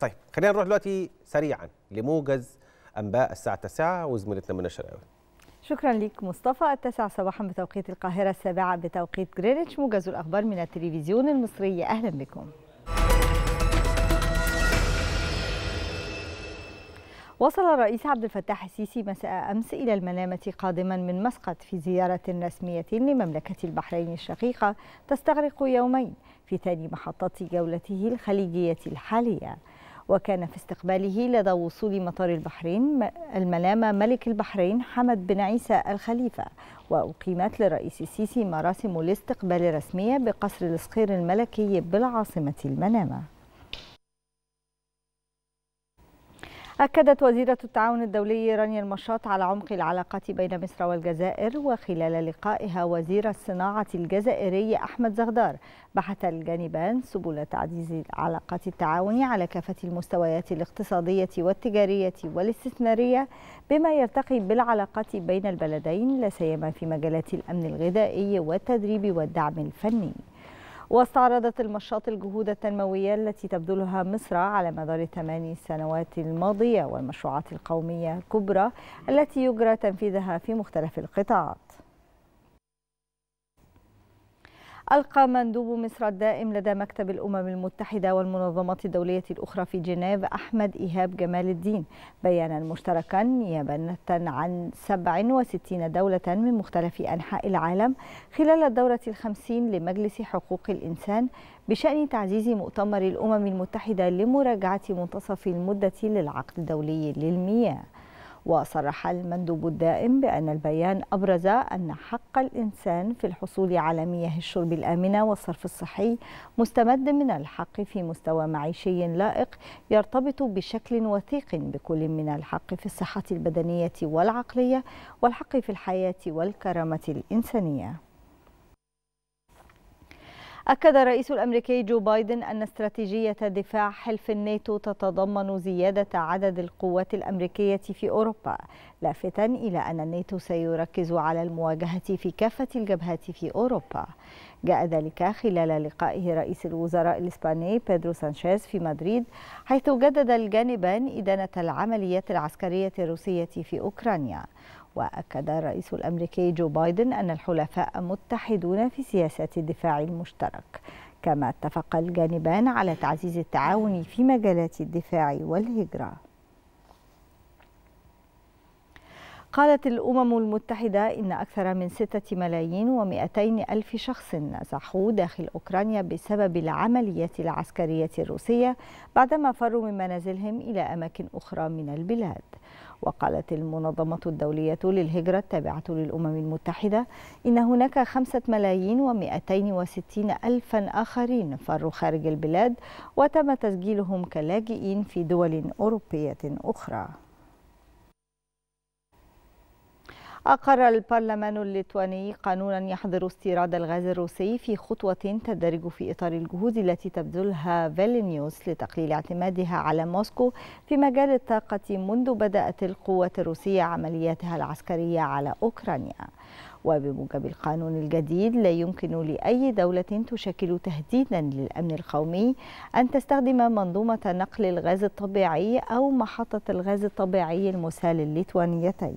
طيب خلينا نروح دلوقتي سريعا لموجز انباء الساعه 9 وزميلتنا منى شرقاوي شكرا لك مصطفى التاسعة صباحا بتوقيت القاهرة السابعة بتوقيت جرينتش موجز الأخبار من التلفزيون المصري أهلا بكم وصل الرئيس عبد الفتاح السيسي مساء أمس إلى المنامة قادما من مسقط في زيارة رسمية لمملكة البحرين الشقيقة تستغرق يومين في ثاني محطة جولته الخليجية الحالية وكان في استقباله لدى وصول مطار البحرين الملامة ملك البحرين حمد بن عيسى الخليفة وأقيمت للرئيس السيسي مراسم الاستقبال الرسمية بقصر الصخير الملكي بالعاصمة المنامة أكدت وزيرة التعاون الدولي رانيا المشاط على عمق العلاقات بين مصر والجزائر وخلال لقائها وزير الصناعة الجزائري أحمد زغدار بحث الجانبان سبل تعزيز علاقات التعاون على كافة المستويات الاقتصادية والتجارية والاستثمارية بما يرتقي بالعلاقات بين البلدين لا سيما في مجالات الأمن الغذائي والتدريب والدعم الفني واستعرضت المشاط الجهود التنموية التي تبذلها مصر على مدار الثمان سنوات الماضية والمشروعات القومية الكبرى التي يجرى تنفيذها في مختلف القطاعات ألقى مندوب مصر الدائم لدى مكتب الأمم المتحدة والمنظمات الدولية الأخرى في جنيف أحمد إيهاب جمال الدين بيانا مشتركا نيابة عن 67 دولة من مختلف أنحاء العالم خلال الدورة الخمسين لمجلس حقوق الإنسان بشأن تعزيز مؤتمر الأمم المتحدة لمراجعة منتصف المدة للعقد الدولي للمياه وصرح المندوب الدائم بأن البيان أبرز أن حق الإنسان في الحصول على مياه الشرب الآمنة والصرف الصحي مستمد من الحق في مستوى معيشي لائق يرتبط بشكل وثيق بكل من الحق في الصحة البدنية والعقلية والحق في الحياة والكرامة الإنسانية أكد الرئيس الأمريكي جو بايدن أن استراتيجية دفاع حلف الناتو تتضمن زيادة عدد القوات الأمريكية في أوروبا لافتا إلى أن الناتو سيركز على المواجهة في كافة الجبهات في أوروبا جاء ذلك خلال لقائه رئيس الوزراء الإسباني بيدرو سانشيز في مدريد حيث جدد الجانبان إدانة العمليات العسكرية الروسية في أوكرانيا وأكد الرئيس الأمريكي جو بايدن أن الحلفاء متحدون في سياسة الدفاع المشترك كما اتفق الجانبان على تعزيز التعاون في مجالات الدفاع والهجرة قالت الأمم المتحدة إن أكثر من 6 ملايين ومئتين ألف شخص نزحوا داخل أوكرانيا بسبب العمليات العسكرية الروسية بعدما فروا من منازلهم إلى أماكن أخرى من البلاد وقالت المنظمة الدولية للهجرة التابعة للأمم المتحدة إن هناك خمسة ملايين ومئتين وستين ألفا آخرين فروا خارج البلاد وتم تسجيلهم كلاجئين في دول أوروبية أخرى أقر البرلمان الليتواني قانونا يحظر استيراد الغاز الروسي في خطوة تندرج في إطار الجهود التي تبذلها فيلنيوس لتقليل اعتمادها على موسكو في مجال الطاقة منذ بدأت القوات الروسية عملياتها العسكرية على أوكرانيا وبموجب القانون الجديد لا يمكن لأي دولة تشكل تهديدا للأمن القومي أن تستخدم منظومة نقل الغاز الطبيعي أو محطة الغاز الطبيعي المسال الليتوانيتين